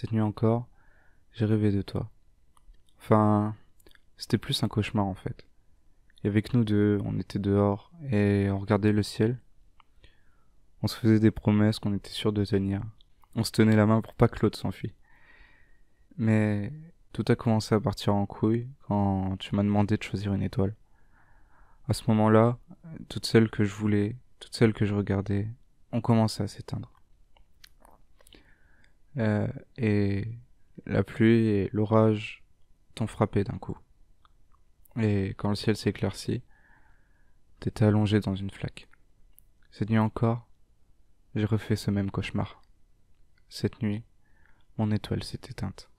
cette nuit encore, j'ai rêvé de toi. Enfin, c'était plus un cauchemar en fait. Et avec nous deux, on était dehors et on regardait le ciel. On se faisait des promesses qu'on était sûr de tenir. On se tenait la main pour pas que l'autre s'enfuit. Mais tout a commencé à partir en couille quand tu m'as demandé de choisir une étoile. À ce moment-là, toutes celles que je voulais, toutes celles que je regardais, ont commencé à s'éteindre. Euh, et la pluie et l'orage t'ont frappé d'un coup. Et quand le ciel s'éclaircit, t'étais allongé dans une flaque. Cette nuit encore, j'ai refait ce même cauchemar. Cette nuit, mon étoile s'est éteinte.